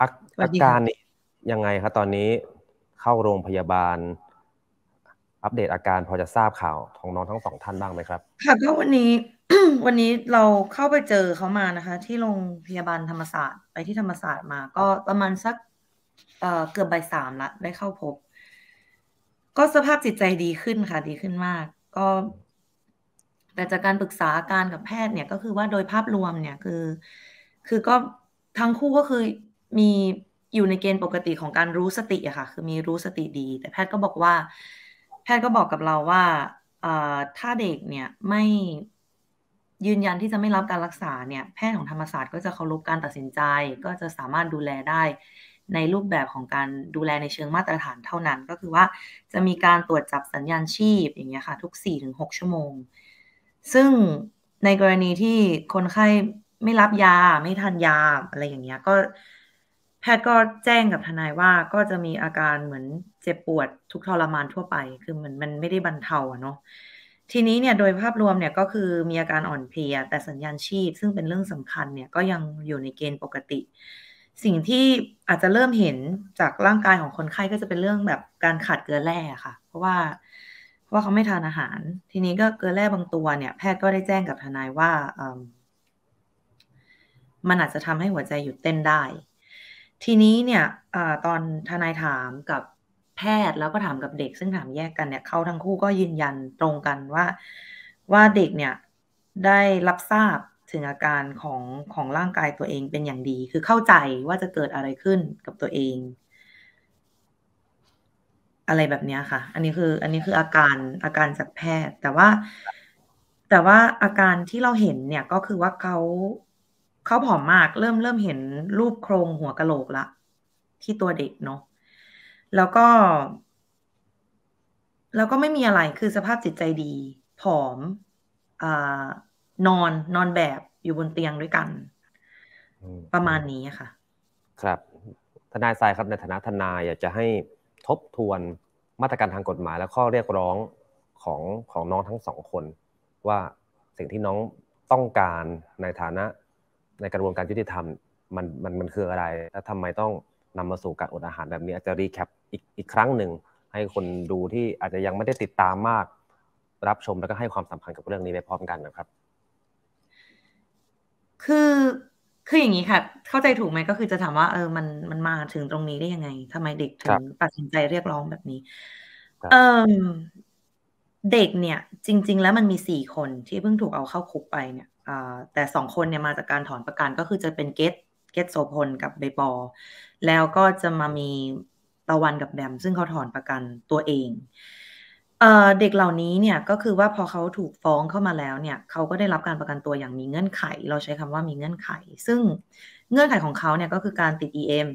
อาอาการนี่ยังไงครับตอนนี้เข้าโรงพยาบาล อัปเดตอาการพอจะทราบข่าวของน้องทั้งสองท่านบ้างไหมครับค่ะก็วันนี้วันนี้เราเข้าไปเจอเขามานะคะ ที่โรงพยาบาลธรรมศาสตร์ไปที่ธรรมศาสตร์มา ก็ประมาณสักเเกือบบ่ายสามละได้เข้าพบ ก็สภาพจิตใจดีขึ้นค่ะ ดีขึ้นมาก ก็ แต่จากการปรึกษาอาการกับแพทย์เนี่ย ก็คือว่าโดยภาพรวมเนี่ยคือคือก็ทั้งคู่ก็คือมีอยู่ในเกณฑ์ปกติของการรู้สติอะค่ะ คือมีรู้สติดี แต่แพทย์ก็บอกว่า แพทย์ก็บอกกับเราว่า ถ้าเด็กเนี่ยไม่ยืนยันที่จะไม่รับการรักษาเนี่ย แพทย์ของธรรมศาสตร์ก็จะเคารพการตัดสินใจ ก็จะสามารถดูแลได้ในรูปแบบของการดูแลในเชิงมาตรฐานเท่านั้น ก็คือว่าจะมีการตรวจจับสัญญาณชีพอย่างเงี้ยค่ะทุก4กชั่วโมง ซึ่งในกรณีที่คนไข้ไม่รับยา ไม่ทานยาอะไรอย่างเงี้ย ก็แพทย์ก็แจ้งกับทนายว่าก็จะมีอาการเหมือนเจ็บปวด ทุกทรมานทั่วไป คือเหมือนมันไม่ได้บรรเทาเนาะทีนี้เนี่ยโดยภาพรวมเนี่ยก็คือมีอาการอ่อนเพลียแต่สัญญาณชีพ ซึ่งเป็นเรื่องสำคัญเนี่ยก็ยังอยู่ในเกณฑ์ปกติ สิ่งที่อาจจะเริ่มเห็นจากร่างกายของคนไข้ก็จะเป็นเรื่องแบบการขาดเกลือแร่ค่ะ เพราะว่าเพราะว่าเขาไม่ทานอาหาร ทีนี้ก็เกลือแร่บางตัว เนี่ยแพทย์ก็ได้แจ้งกับทนายว่ามันอาจจะทำให้หัวใจหยุดเต้นได้ทีนี้เนี่ยอตอนทนายถามกับแพทย์แล้วก็ถามกับเด็กซึ่งถามแยกกันเนี่ยเขาทั้งคู่ก็ยืนยันตรงกันว่า ว่าเด็กเนี่ยได้รับทราบถึงอาการของของร่างกายตัวเองเป็นอย่างดี คือเข้าใจว่าจะเกิดอะไรขึ้นกับตัวเอง อะไรแบบนี้ค่ะอันนี้คืออันนี้คืออาการอาการจากแพทย์แต่ว่า แต่ว่าอาการที่เราเห็นเนี่ยก็คือว่าเขาเขาผอมมากเริ่มเริ่มเห็นรูปโครงหัวกะโหลกละที่ตัวเด็กเนาะแล้วก็ แล้วก็ไม่มีอะไรคือสภาพจิตใจดี ผอมอนอนนอนแบบอยู่บนเตียงด้วยกัน ประมาณนี้ค่ะ ครับ ทนายทรายครับในฐานะทนายอยากจะให้ทบทวนมาตรการทางกฎหมาย และข้อเรียกร้องของของน้องทั้งสองคน ว่าสิ่งที่น้องต้องการในฐานะในกระบวนการยุติธรรมมันมันมันคืออะไรและทำไมต้องนำมาสู่การอดอาหาร แบบนี้ อาจจะรีแคปอีกอีกครั้งหนึ่งให้คนดูที่อาจจะยังไม่ได้ติดตามมาก รับชมแล้วก็ให้ความสำคัญกับเรื่องนี้ไปพร้อมกันนะครับ คือคืออย่างนี้ค่ะเข้าใจถูกไหมก็คือจะถามว่าเออมันมันมาถึงตรงนี้ได้ยังไง ทำไมเด็กถึงตัดสินใจเรียกร้องแบบนี้ เออเด็กเนี่ย จริง ๆ แล้วมันมีสี่คนที่เพิ่งถูกเอาเข้าคุกไปเนี่ยแต่สองคนเนี่ยมาจากการถอนประกันก็คือจะเป็นเกตเกตโสพลกับเบปอแล้วก็จะมามีตะวันกับแดมซึ่งเขาถอนประกันตัวเอง เด็กเหล่านี้เนี่ยก็คือว่าพอเขาถูกฟ้องเข้ามาแล้วเนี่ยเขาก็ได้รับการประกันตัวอย่างมีเงื่อนไข เราใช้คำว่ามีเงื่อนไข ซึ่งเงื่อนไขของเขาเนี่ยก็คือการติด EM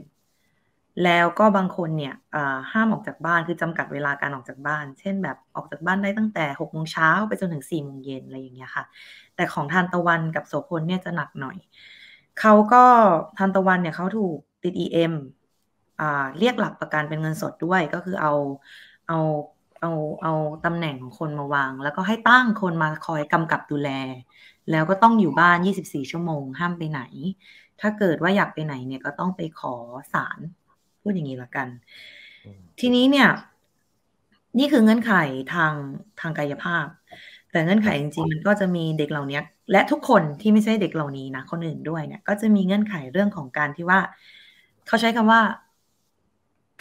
แล้วก็บางคนเนี่ยห้ามออกจากบ้านคือจำกัดเวลาการออกจากบ้าน เช่นแบบออกจากบ้านได้ตั้งแต่6กโมงเช้าไปจนถึง4ี่โมงเย็นอะไรอย่างเงี้ยค่ะแต่ของทานตะวันกับโสพลเนี่ยจะหนักหน่อย เขาก็ทานตะวันเนี่ยเขาถูกติด EM อ่าเรียกหลักประกันเป็นเงินสดด้วยก็คือเอาเอาเอาเอาตำแหน่งของคนมาวาง แล้วก็ให้ตั้งคนมาคอยกำกับดูแล แล้วก็ต้องอยู่บ้าน 24 ชั่วโมงห้ามไปไหน ถ้าเกิดว่าอยากไปไหนเนี่ยก็ต้องไปขอศาลพูดอย่างนี้ละกัน ทีนี้เนี่ยนี่คือเงื่อนไขทางทางกายภาพแต่เงื่อนไขจริงๆมันก็จะมีเด็กเหล่านี้และทุกคนที่ไม่ใช่เด็กเหล่านี้นะคนอื่นด้วยเนี่ยก็จะมีเงื่อนไขเรื่องของการที่ว่า เขาใช้คำว่า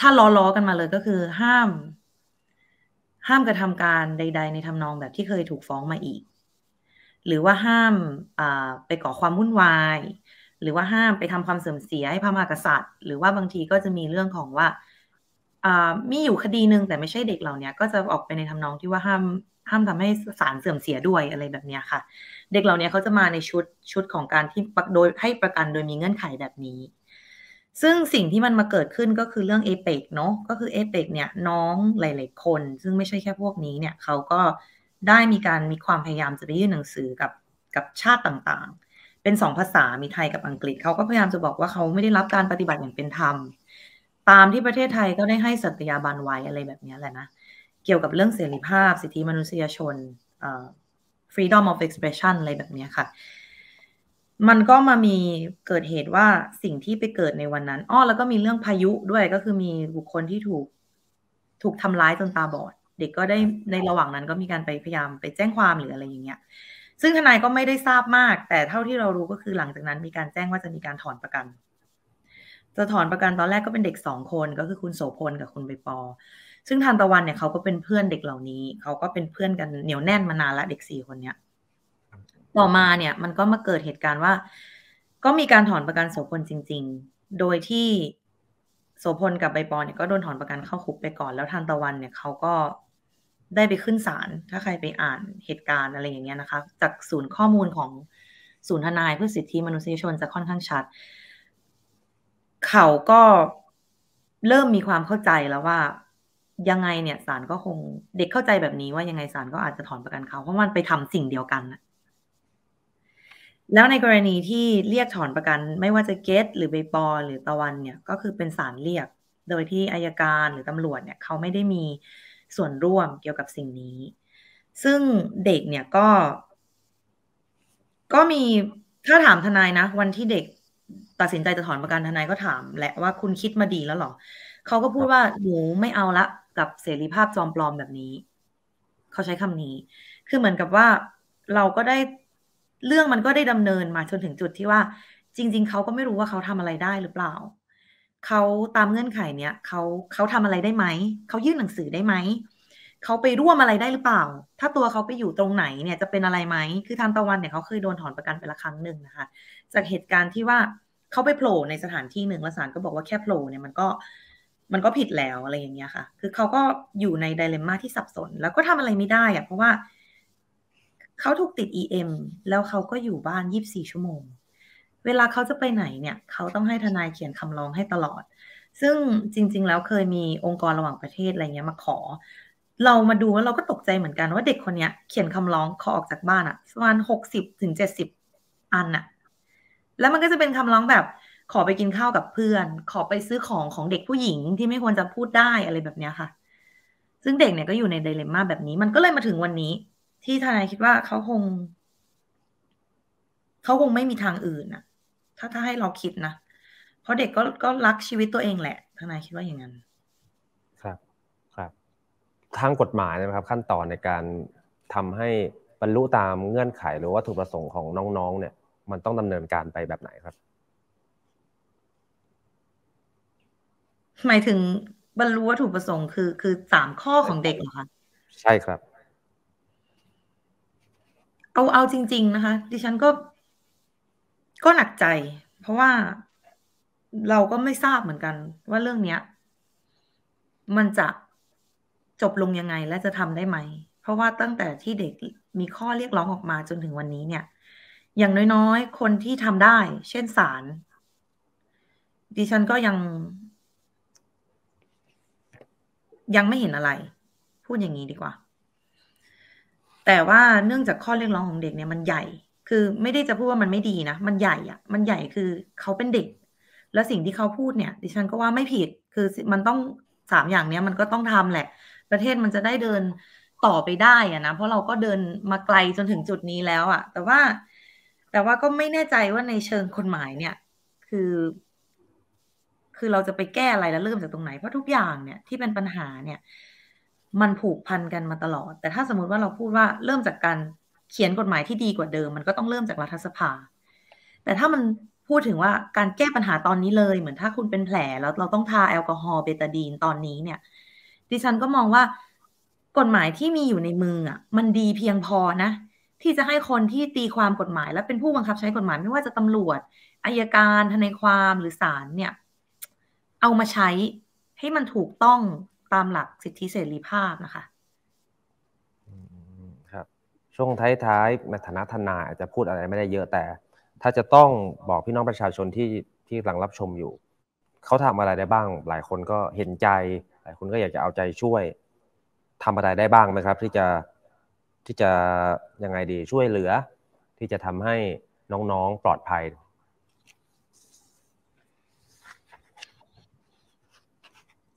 ถ้าล้อๆกันมาเลยก็คือห้าม ห้ามกระทำการใดๆในทำนองแบบที่เคยถูกฟ้องมาอีก หรือว่าห้ามไปก่อความวุ่นวาย หรือว่าห้ามไปทำความเสื่อมเสียให้พระมหากษัตริย์หรือว่าบางทีก็จะมีเรื่องของว่ามีอยู่คดีหนึ่งแต่ไม่ใช่เด็กเหล่านี้ก็จะออกไปในทำนองที่ว่าห้ามห้ามทำให้สารเสื่อมเสียด้วยอะไรแบบนี้ค่ะ เด็กเหล่านี้เขาจะมาในชุดชุดของการที่โดยให้ประกันโดยมีเงื่อนไขแบบนี้ ซึ่งสิ่งที่มันมาเกิดขึ้นก็คือเรื่องเอเปกเนาะก็คือเอเปกเนี่ยน้องหลาย ๆ คน ซึ่งไม่ใช่แค่พวกนี้เนี่ยเขาก็ได้มีการมีความพยายามจะไปยื่นหนังสือกับกับชาติต่างๆ เป็นสองภาษามีไทยกับอังกฤษเขาก็พยายามจะบอกว่าเขาไม่ได้รับการปฏิบัติอย่างเป็นธรรมตามที่ประเทศไทยก็ได้ให้สัตยาบันไว้อะไรแบบนี้แหละนะเกี่ยวกับเรื่องเสรีภาพ สิทธิมนุษยชน freedom of expression อะไรแบบนี้ค่ะ มันก็มามีเกิดเหตุว่าสิ่งที่ไปเกิดในวันนั้น อ้อแล้วก็มีเรื่องพายุด้วยก็คือมีบุคคลที่ถูก ถูกทำร้ายจนตาบอด เด็กก็ได้ในระหว่างนั้นก็มีการไปพยายามไปแจ้งความหรืออะไรอย่างเงี้ย ซึ่งทนายก็ไม่ได้ทราบมาก แต่เท่าที่เรารู้ก็คือหลังจากนั้นมีการแจ้งว่าจะมีการถอนประกัน จะถอนประกันตอนแรกก็เป็นเด็กสองคนก็คือคุณโสพลกับคุณใบปอซึ่งทานตะวันเนี่ยเขาก็เป็นเพื่อนเด็กเหล่านี้ เขาก็เป็นเพื่อนกัน เหนียวแน่นมานานละเด็กสี่คนเนี้ยต่อมาเนี่ยมันก็มาเกิดเหตุการณ์ว่า ก็มีการถอนประกันโสพลจริง ๆ โดยที่โสพลกับใบปอเนี่ยก็โดนถอนประกันเข้าคุกไปก่อนแล้วทานตะวันเนี่ยเขาก็ได้ไปขึ้นศาลถ้าใครไปอ่านเหตุการณ์อะไรอย่างเงี้ยนะคะจากศูนย์ข้อมูลของศูนย์ทนายเพื่อสิทธิมนุษยชนจะค่อนข้างชัด เขาก็เริ่มมีความเข้าใจแล้วว่ายังไงเนี่ยศาลก็คงเด็กเข้าใจแบบนี้ว่ายังไงศาลก็อาจจะถอนประกันเขา เพราะมันไปทำสิ่งเดียวกันแล้วในกรณีที่เรียกถอนประกัน ไม่ว่าจะเกตหรือใบปอหรือตะวันเนี่ยก็คือเป็นศาลเรียกโดยที่อายการหรือตำรวจเนี่ย เขาไม่ได้มีส่วนร่วมเกี่ยวกับสิ่งนี้ ซึ่งเด็กเนี่ยก็ ก็มีถ้าถามทนายนะ วันที่เด็กตัดสินใจจะถอนประกันทนายก็ถามแหละว่าคุณคิดมาดีแล้วหรอเขาก็พูดว่าหนูไม่เอาละกับเสรีภาพจอมปลอมแบบนี้ เขาใช้คำนี้ คือเหมือนกับว่าเราก็ได้เรื่องมันก็ได้ดำเนินมาจนถึงจุดที่ว่า จริง ๆเขาก็ไม่รู้ว่าเขาทำอะไรได้หรือเปล่าเขาตามเงื่อนไขเนี้ยเขาเขาทำอะไรได้ไหมเขายื่นหนังสือได้ไหมเขาไปร่วมอะไรได้หรือเปล่า ถ้าตัวเขาไปอยู่ตรงไหนเนี่ย จะเป็นอะไรไหมคือทางตะวันเนี่ยเขาเคยโดนถอนประกันไปละครั้งหนึ่งนะคะ จากเหตุการณ์ที่ว่าเขาไปโผล่ในสถานที่หนึ่งแล้วศาลก็บอกว่าแค่โผล่เนี่ยมันก็มันก็ผิดแล้วอะไรอย่างเงี้ยค่ะ คือเขาก็อยู่ในไดเลม่าที่สับสน แล้วก็ทำอะไรไม่ได้อะเพราะว่า เขาถูกติด EM แล้วเขาก็อยู่บ้าน 24ชั่วโมง เวลาเขาจะไปไหนเนี่ย เขาต้องให้ทนายเขียนคำร้องให้ตลอด ซึ่งจริง ๆ แล้วเคยมีองค์กรระหว่างประเทศอะไรเงี้ยมาขอ เรามาดูแล้วเราก็ตกใจเหมือนกันว่าเด็กคนเนี้ย เขียนคำร้องขอออกจากบ้านอะประมาณหกสิบถึงเจ็ดสิบอันอะแล้วมันก็จะเป็นคำร้องแบบขอไปกินข้าวกับเพื่อน ขอไปซื้อของของเด็กผู้หญิงที่ไม่ควรจะพูดได้อะไรแบบเนี้ยค่ะ ซึ่งเด็กเนี่ยก็อยู่ในไดเลม่าแบบนี้มันก็เลยมาถึงวันนี้ ที่ทนายคิดว่าเขาคงเขาคงไม่มีทางอื่นนะถ้าถ้าให้เราคิดนะ เพราะเด็กก็ก็รักชีวิตตัวเองแหละทนายคิดว่าอย่างนั้น ครับ ครับ ทางกฎหมายนะครับขั้นตอนในการทำให้บรรลุตามเงื่อนไขหรือวัตถุประสงค์ของน้องๆ เนี่ย มันต้องดำเนินการไปแบบไหนครับหมายถึงบรรลุวัตถุประสงค์คือคือสามข้อของเด็กเหรอคะใช่ครับ เอาเอาจริง ๆ นะคะดิฉันก็ ก็หนักใจเพราะว่าเราก็ไม่ทราบเหมือนกัน ว่าเรื่องเนี้ย มันจะจบลงยังไงและจะทำได้ไหม เพราะว่าตั้งแต่ที่เด็กมีข้อเรียกร้องออกมาจนถึงวันนี้เนี่ย อย่างน้อยๆ คนที่ทำได้ เช่นศาลดิฉันก็ยังยังไม่เห็นอะไร พูดอย่างนี้ดีกว่า แต่ว่าเนื่องจากข้อเรียกร้องของเด็กเนี่ยมันใหญ่ คือไม่ได้จะพูดว่ามันไม่ดีนะ มันใหญ่อะมันใหญ่ คือเขาเป็นเด็ก แล้วสิ่งที่เขาพูดเนี่ย ดิฉันก็ว่าไม่ผิด คือมันต้องสามอย่างเนี้ยมันก็ต้องทำแหละ ประเทศมันจะได้เดินต่อไปได้อะนะ เพราะเราก็เดินมาไกลจนถึงจุดนี้แล้วอะแต่ว่าแต่ว่าก็ไม่แน่ใจว่าในเชิงคนหมายเนี่ย คือคือเราจะไปแก้อะไรแล้วเริ่มจากตรงไหน เพราะทุกอย่างเนี่ยที่เป็นปัญหาเนี่ยมันผูกพันกันมาตลอด แต่ถ้าสมมติว่าเราพูดว่าเริ่มจากการเขียนกฎหมายที่ดีกว่าเดิมมันก็ต้องเริ่มจากรัฐสภา แต่ถ้ามันพูดถึงว่าการแก้ปัญหาตอนนี้เลย เหมือนถ้าคุณเป็นแผล แล้วเราต้องทาแอลกอฮอล์เบตาดีนตอนนี้เนี่ย ดิฉันก็มองว่ากฎหมายที่มีอยู่ในมืออ่ะมันดีเพียงพอนะ ที่จะให้คนที่ตีความกฎหมาย และเป็นผู้บังคับใช้กฎหมายไม่ว่าจะตำรวจอายการทนายความหรือศาลเนี่ยเอามาใช้ให้มันถูกต้องตามหลักสิทธิเสรีภาพนะคะครับช่วงท้ายๆในฐานะทนายอาจจะพูดอะไรไม่ได้เยอะแต่ ถ้าจะต้องบอกพี่น้องประชาชนที่ที่กำลังรับชมอยู่เขาทำอะไรได้บ้าง หลายคนก็เห็นใจ หลายคนก็อยากจะเอาใจช่วยทำอะไรได้บ้างไหมครับ ที่จะที่จะยังไงดีช่วยเหลือ ที่จะทำให้น้องๆปลอดภัย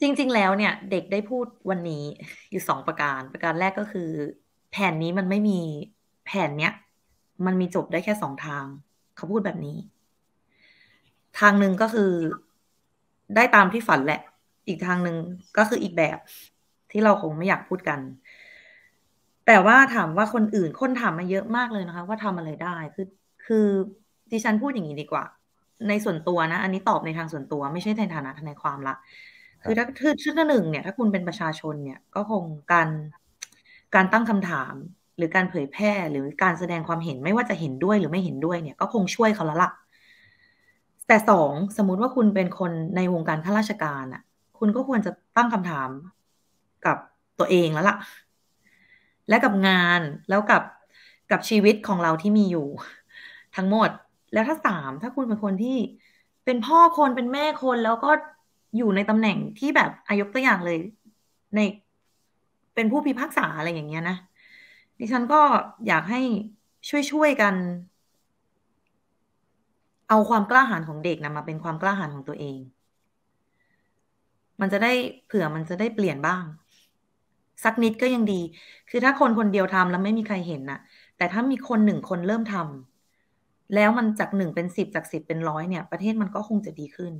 จริง ๆแล้วเนี่ยเด็กได้พูดวันนี้อยู่สองประการ ประการแรกก็คือแผนนี้มันไม่มีแผนเนี้ยมันมีจบได้แค่สองทาง เขาพูดแบบนี้ ทางหนึ่งก็คือได้ตามที่ฝันแหละ อีกทางหนึ่งก็คืออีกแบบที่เราคงไม่อยากพูดกัน แต่ว่าถามว่าคนอื่นคนถามมาเยอะมากเลยนะคะว่าทำอะไรได้คือคือดิฉันพูดอย่างนี้ดีกว่า ในส่วนตัวนะอันนี้ตอบในทางส่วนตัวไม่ใช่ในฐานะทนายความละคือถ้าชื่อหนึ่งเนี่ยถ้าคุณเป็นประชาชนเนี่ยก็คงการ การตั้งคำถาม หรือการเผยแพร่หรือการแสดงความเห็นไม่ว่าจะเห็นด้วยหรือไม่เห็นด้วยเนี่ย ก็คงช่วยเขาละล่ะ แต่สองสมมุติว่าคุณเป็นคนในวงการข้าราชการอะ่ะคุณก็ควรจะตั้งคำถามกับตัวเองแล้วละ่ะ และกับงานแล้วกับกับชีวิตของเราที่มีอยู่ ทั้งหมดแล้วถ้าสามถ้าคุณเป็นคนที่เป็นพ่อคนเป็นแม่คนแล้วก็อยู่ในตำแหน่งที่แบบอายกตัวอย่างเลยในเป็นผู้พิพากษาอะไรอย่างเงี้ยนะดิฉันก็อยากให้ช่วยๆกัน เอาความกล้าหาญของเด็กนะมาเป็นความกล้าหาญของตัวเอง มันจะได้เผื่อ มันจะได้เปลี่ยนบ้าง สักนิดก็ยังดี คือถ้าคนคนเดียวทำแล้วไม่มีใครเห็นนะ่ะ แต่ถ้ามีคนหนึ่งคนเริ่มทำแล้วมันจากหนึ่งเป็นสิบจากสิบเป็นร้อยเนี่ย ประเทศมันก็คงจะดีขึ้น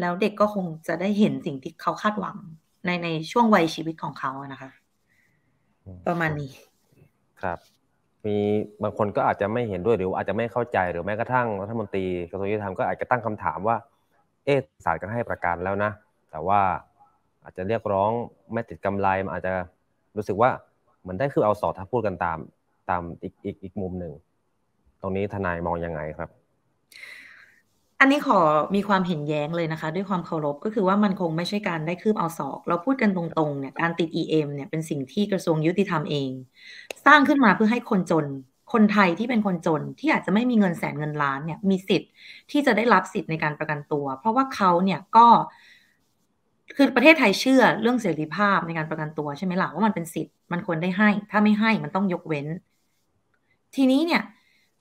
แล้วเด็กก็คงจะได้เห็นสิ่งที่เขาคาดหวังในในช่วงวัยชีวิตของเขานะคะ ประมาณนี้ ครับ มีบางคนก็อาจจะไม่เห็นด้วยหรืออาจจะไม่เข้าใจ หรือแม้กระทั่งรัฐมนตรีกระทรวงยุติธรรมก็อาจจะตั้งคำถามว่า เอ๊ะศาลก็ให้ประกันแล้วนะแต่ว่าอาจจะเรียกร้องไม่ติดกำไรมันอาจจะรู้สึกว่ามันได้คือเอาสอดถ้าพูดกันตามตามอีกอีกอีกมุมหนึ่งตรงนี้ทนายมองยังไงครับอันนี้ขอมีความเห็นแย้งเลยนะคะ ด้วยความเคารพก็คือว่ามันคงไม่ใช่การได้คืบเอาศอก เราพูดกันตรงๆเนี่ยการติด EM เนี่ยเป็นสิ่งที่กระทรวงยุติธรรมเอง สร้างขึ้นมาเพื่อให้คนจน คนไทยที่เป็นคนจนที่อาจจะไม่มีเงินแสนเงินล้านเนี่ยมีสิทธิ์ที่จะได้รับสิทธิ์ในการประกันตัว เพราะว่าเขาเนี่ยก็ คือประเทศไทยเชื่อเรื่องเสรีภาพในการประกันตัวใช่ไหมหล่ะว่ามันเป็นสิทธิ์มันควรได้ให้ ถ้าไม่ให้มันต้องยกเว้น ทีนี้เนี่ย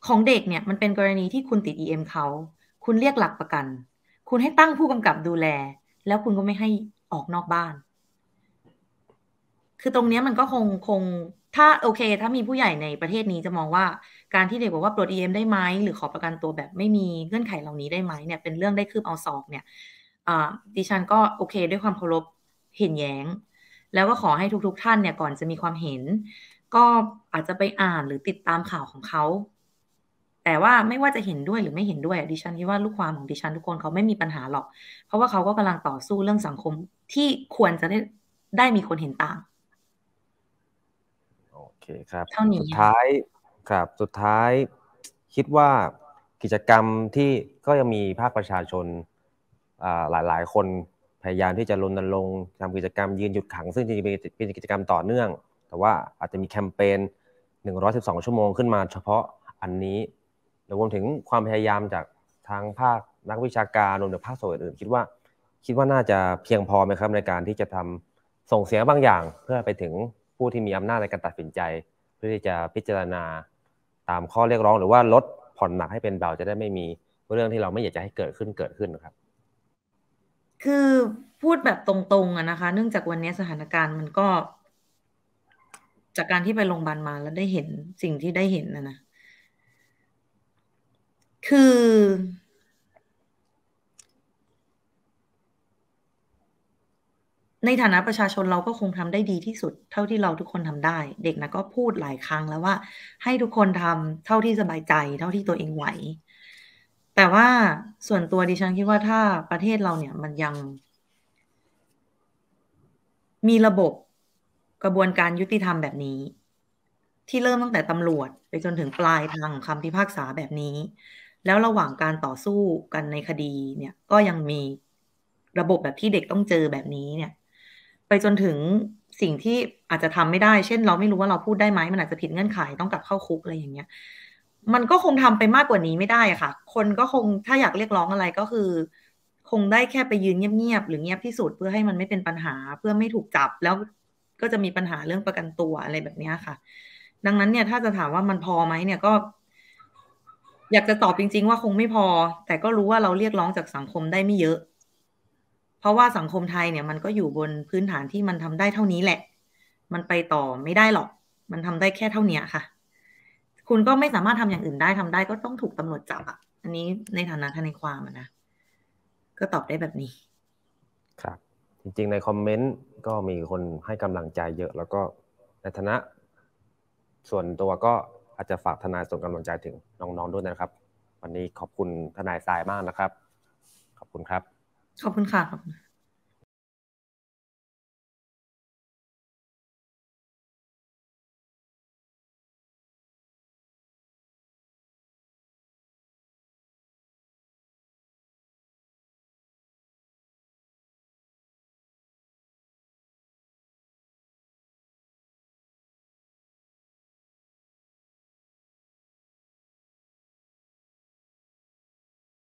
ของเด็กเนี่ยมันเป็นกรณีที่คุณติด EM เขาคุณเรียกหลักประกัน คุณให้ตั้งผู้กำกับดูแล แล้วคุณก็ไม่ให้ออกนอกบ้าน คือตรงนี้มันก็คงคง ถ้าโอเค ถ้ามีผู้ใหญ่ในประเทศนี้จะมองว่า การที่เด็กบอกว่าปลดเอ็มได้ไหม หรือขอประกันตัวแบบไม่มีเงื่อนไขเหล่านี้ได้ไหมเนี่ย เป็นเรื่องได้คืบเอาศอกเนี่ยดิฉันก็โอเคด้วยความเคารพเห็นแย้ง แล้วก็ขอให้ทุก ๆ ท่านเนี่ย ก่อนจะมีความเห็น ก็อาจจะไปอ่านหรือติดตามข่าวของเขาแต่ว่าไม่ว่าจะเห็นด้วยหรือไม่เห็นด้วยดิฉันคิดว่าลูกความของดิฉันทุกคนเขาไม่มีปัญหาหรอก เพราะว่าเขาก็กำลังต่อสู้เรื่องสังคมที่ควรจะได้ได้มีคนเห็นต่างโอเคครับเท่านี้สุดท้ายครับสุดท้ายคิดว่ากิจกรรมที่ก็ยังมีภาคประชาชนหลายหลายคนพยายามที่จะรณรงค์ทำกิจกรรมยืนหยุดขัง ซึ่งจริงๆเป็นกิจกรรมต่อเนื่อง แต่ว่าอาจจะมีแคมเปญ112ชั่วโมงขึ้นมา เฉพาะอันนี้รวมถึงความพยายามจากทางภาคนักวิชาการรวมถึงภาคส่วนอื่นคิดว่าคิดว่าน่าจะเพียงพอไหมครับ ในการที่จะทำส่งเสียงบางอย่างเพื่อไปถึงผู้ที่มีอำนาจในการตัดสินใจ เพื่อที่จะพิจารณาตามข้อเรียกร้อง หรือว่าลดผ่อนหนักให้เป็นเบาจะได้ไม่มีเรื่องที่เราไม่อยากจะให้เกิดขึ้นเกิดขึ้นครับ คือพูดแบบตรงๆนะคะ เนื่องจากวันนี้สถานการณ์มันก็ จากการที่ไปโรงพยาบาลมาแล้วได้เห็นสิ่งที่ได้เห็นนะนะคือ ในฐานะประชาชนเราก็คงทำได้ดีที่สุด เท่าที่เราทุกคนทำได้ เด็กนะก็พูดหลายครั้งแล้วว่า ให้ทุกคนทำเท่าที่สบายใจ เท่าที่ตัวเองไหว แต่ว่าส่วนตัวดิฉันคิดว่าถ้าประเทศเราเนี่ยมันยัง มีระบบกระบวนการยุติธรรมแบบนี้ ที่เริ่มตั้งแต่ตำรวจ ไปจนถึงปลายทางของคำพิพากษาแบบนี้แล้วระหว่างการต่อสู้กันในคดีเนี่ยก็ยังมีระบบแบบที่เด็กต้องเจอแบบนี้เนี่ย ไปจนถึงสิ่งที่อาจจะทำไม่ได้เช่น เราไม่รู้ว่าเราพูดได้ไหมมันอาจจะผิดเงื่อนไขต้องกลับเข้าคุกอะไรอย่างเงี้ยมันก็คงทำไปมากกว่านี้ไม่ได้ค่ะ คนก็คงถ้าอยากเรียกร้องอะไรก็คือ คงได้แค่ไปยืนเงียบๆ หรือเงียบที่สุดเพื่อให้มันไม่เป็นปัญหาเพื่อไม่ถูกจับแล้วก็จะมีปัญหาเรื่องประกันตัวอะไรแบบนี้ค่ะ ดังนั้นเนี่ยถ้าจะถามว่ามันพอไหมเนี่ยก็อยากจะตอบจริงๆว่าคงไม่พอ แต่ก็รู้ว่าเราเรียกร้องจากสังคมได้ไม่เยอะ เพราะว่าสังคมไทยเนี่ยมันก็อยู่บนพื้นฐานที่มันทำได้เท่านี้แหละ มันไปต่อไม่ได้หรอก มันทำได้แค่เท่านี้ค่ะ คุณก็ไม่สามารถทำอย่างอื่นได้ทำได้ก็ต้องถูกตำรวจจับอ่ะ อันนี้ในฐานะทนายความนะก็ตอบได้แบบนี้ ครับ จริงๆในคอมเมนต์ก็มีคนให้กำลังใจเยอะ แล้วก็ในฐานะส่วนตัวก็อาจจะฝากทนายส่งกำลังใจถึงน้อง ๆ ด้วยนะครับ วันนี้ขอบคุณทนายสายมากนะครับ ขอบคุณครับ ขอบคุณค่ะ